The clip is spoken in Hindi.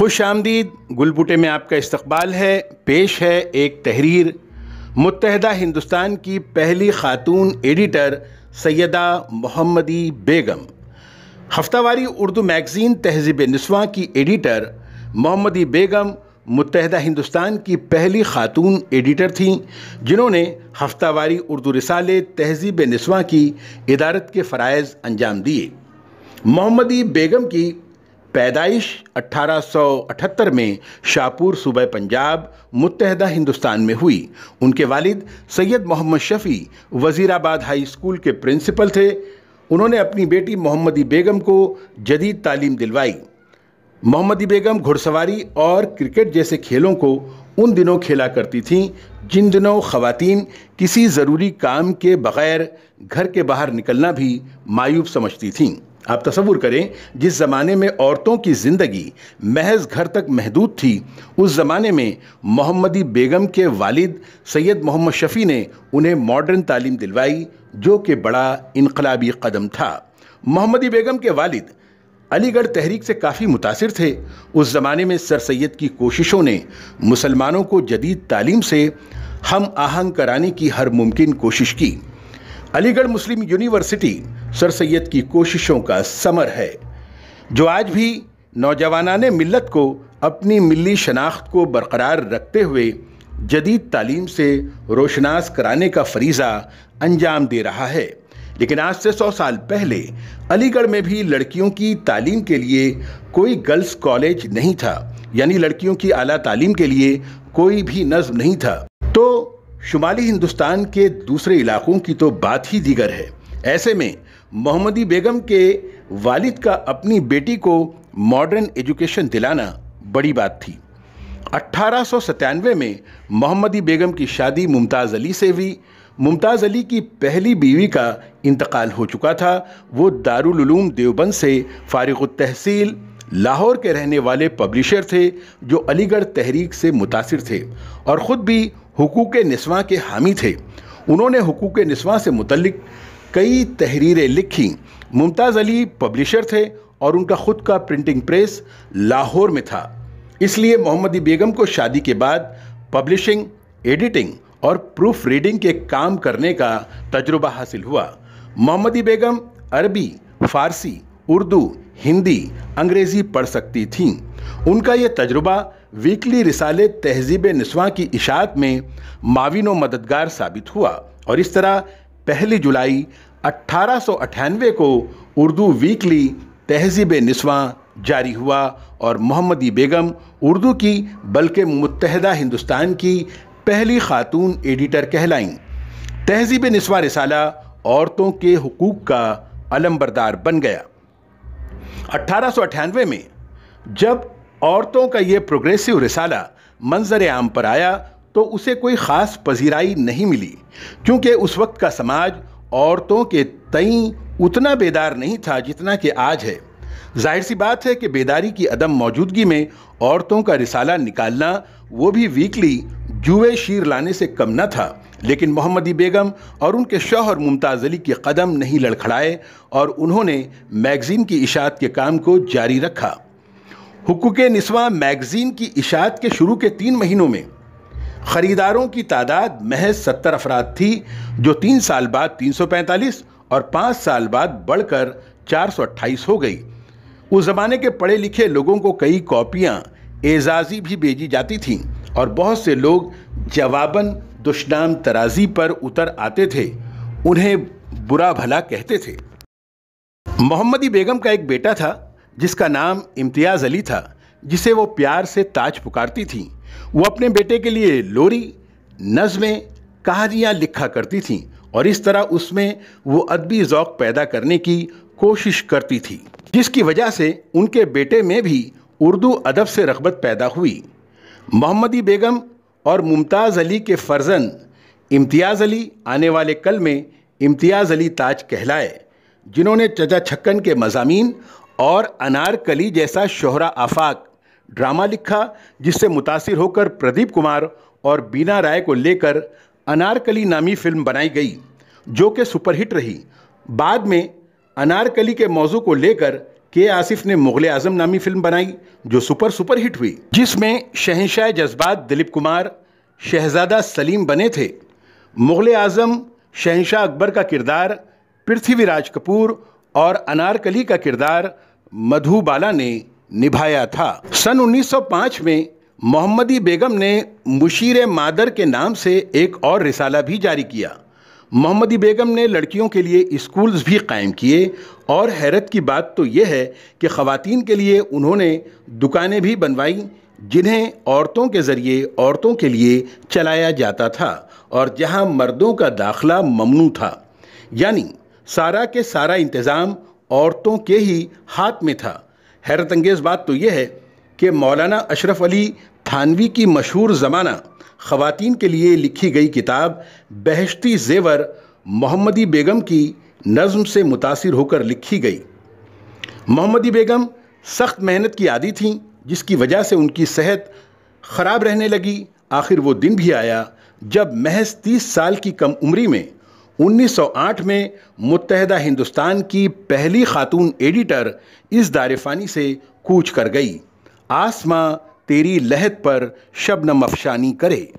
खुश आमदीद गुलबुटे में आपका इस्तबाल है पेश है एक तहरीर मुतहदा हिंदुस्तान की पहली खातून एडिटर सैदा मोहम्मदी बेगम हफ्तावारी उर्दू मैगज़ीन तहजीब नस्वा की एडिटर मोहम्मदी बेगम मुतहदा हिंदुस्तान की पहली खातून एडिटर थीं जिन्होंने हफ्तावारी उर्दू रिसाले तहजीब नस्वा की इदारत के फ़रज़ अंजाम दिए मोहम्मदी बेगम की पैदाइश 1878 में शाहपुर सूबे पंजाब मुतहदा हिंदुस्तान में हुई उनके वालिद सैयद मोहम्मद शफ़ी वज़ीराबाद हाई स्कूल के प्रिंसिपल थे उन्होंने अपनी बेटी मोहम्मदी बेगम को जदीद तालीम दिलवाई मोहम्मदी बेगम घुड़सवारी और क्रिकेट जैसे खेलों को उन दिनों खेला करती थीं जिन दिनों खवतिन किसी ज़रूरी काम के बग़ैर घर के बाहर निकलना भी मायूब समझती थीं आप तस्वुर करें जिस ज़माने में औरतों की ज़िंदगी महज घर तक महदूद थी उस ज़माने में मोहम्मदी बेगम के वालिद सैयद मोहम्मद शफ़ी ने उन्हें मॉडर्न तालीम दिलवाई जो कि बड़ा इनकलाबी कदम था मोहम्मदी बेगम के वालिद अलीगढ़ तहरीक से काफ़ी मुतासर थे उस ज़माने में सर सैद की कोशिशों ने मुसलमानों को जदीद तालीम से हम आहंग कराने की हर मुमकिन कोशिश की अलीगढ़ मुस्लिम यूनिवर्सिटी सर सैद की कोशिशों का समर है जो आज भी नौजवाना ने मिलत को अपनी मिली शनाख्त को बरकरार रखते हुए जदीद तालीम से रोशनास कराने का फरीज़ा अंजाम दे रहा है लेकिन आज से सौ साल पहले अलीगढ़ में भी लड़कियों की तालीम के लिए कोई गर्ल्स कॉलेज नहीं था यानी लड़कियों की आला तालीम के लिए कोई भी नज्म नहीं था तो शुमाली हिंदुस्तान के दूसरे इलाकों की तो बात ही दीगर है ऐसे में मोहम्मदी बेगम के वालिद का अपनी बेटी को मॉडर्न एजुकेशन दिलाना बड़ी बात थी अट्ठारह में मोहम्मदी बेगम की शादी मुमताज़ अली से हुई मुमताज़ अली की पहली बीवी का इंतकाल हो चुका था वो दारुलूम देवबंद से फारग तहसील लाहौर के रहने वाले पब्लिशर थे जो अलीगढ़ तहरीक से मुतासर थे और ख़ुद भी हकूक़ नस्वाँ के हामी थे उन्होंने हकूक़ नस्वा से मुतलक कई तहरीरें लिखीं मुमताज़ अली पब्लिशर थे और उनका ख़ुद का प्रिंटिंग प्रेस लाहौर में था इसलिए मोहम्मदी बेगम को शादी के बाद पब्लिशिंग एडिटिंग और प्रूफ रीडिंग के काम करने का तजुर्बा हासिल हुआ मोहम्मदी बेगम अरबी फ़ारसी उर्दू हिंदी अंग्रेज़ी पढ़ सकती थीं उनका यह तजुर्बा वीकली रिसाले तहजीब नस्वां की इशात में माविन मददगार साबित हुआ और इस तरह पहली जुलाई अट्ठारह को उर्दू वीकली तहजीब नस्वा जारी हुआ और मोहम्मदी बेगम उर्दू की बल्कि मुतहदा हिंदुस्तान की पहली खातून एडिटर कहलाईं तहजीब नस्वा रिसाला औरतों के हकूक़ का अलमबरदार बन गया अट्ठारह में जब औरतों का ये प्रोग्रेसिव रिसाला मंजर आम पर आया तो उसे कोई ख़ास पजीराई नहीं मिली क्योंकि उस वक्त का समाज औरतों के तई उतना बेदार नहीं था जितना कि आज है जाहिर सी बात है कि बेदारी की अदम मौजूदगी में औरतों का रिसाला निकालना वो भी वीकली जुए शीर लाने से कम न था लेकिन मोहम्मदी बेगम और उनके शौहर मुमताज़ अली के कदम नहीं लड़खड़ाए और उन्होंने मैगज़ीन की इशात के काम को जारी रखा हुकूक नस्वा मैगज़ीन की इशात के शुरू के तीन महीनों में ख़रीदारों की तादाद महज सत्तर अफराद थी जो तीन साल बाद 345 और पाँच साल बाद बढ़कर 428 हो गई उस ज़माने के पढ़े लिखे लोगों को कई कापियाँ एजाजी भी भेजी जाती थीं और बहुत से लोग जवाबन दुष्नाम तराजी पर उतर आते थे उन्हें बुरा भला कहते थे मोहम्मदी बेगम का एक बेटा था जिसका नाम इम्तियाज़ अली था जिसे वो प्यार से ताज पुकारती थी वो अपने बेटे के लिए लोरी नज़में कहानियाँ लिखा करती थीं और इस तरह उसमें वो अदबी ओक़ पैदा करने की कोशिश करती थी जिसकी वजह से उनके बेटे में भी उर्दू अदब से रगबत पैदा हुई मोहम्मदी बेगम और मुमताज़ अली के फ़र्जन इम्तियाज़ अली आने वाले कल में इम्तियाज़ अली ताज कहलाए जिन्होंने चचा छक्कन के मजामी और अनारकली जैसा शोहरा आफाक ड्रामा लिखा जिससे मुतासर होकर प्रदीप कुमार और बीना राय को लेकर अनारकली नामी फिल्म बनाई गई जो कि सुपरहिट रही बाद में अनारकली के मौजू को लेकर के आसिफ ने मुगल आजम नामी फिल्म बनाई जो सुपर सुपर हिट हुई जिसमें शहनशाह जज्बात दिलीप कुमार शहजादा सलीम बने थे मुगल आजम शहनशाह अकबर का किरदार पृथ्वीराज कपूर और अनारकली का किरदार मधुबाला ने निभाया था सन 1905 में मोहम्मदी बेगम ने मुशीर मादर के नाम से एक और रिसाला भी जारी किया मोहम्मदी बेगम ने लड़कियों के लिए स्कूल्स भी कायम किए और हैरत की बात तो यह है कि ख़वातीन के लिए उन्होंने दुकानें भी बनवाईं जिन्हें औरतों के ज़रिए औरतों के लिए चलाया जाता था और जहां मर्दों का दाखला ममनू था यानी सारा के सारा इंतज़ाम औरतों के ही हाथ में था हैरत अंगेज़ बात तो यह है कि मौलाना अशरफ अली थानवी की मशहूर ज़माना ख़वातीन के लिए लिखी गई किताब बहशती जेवर मोहम्मदी बेगम की नज़म से मुतासर होकर लिखी गई मोहम्मदी बेगम सख्त मेहनत की आदि थीं जिसकी वजह से उनकी सेहत ख़राब रहने लगी आखिर वो दिन भी आया जब महज तीस साल की कम उम्री में 1908 में मुतहदा हिंदुस्तान की पहली खातून एडिटर इस दारफानी से कूच कर गई आसमां तेरी लहत पर शबनम अफशानी करे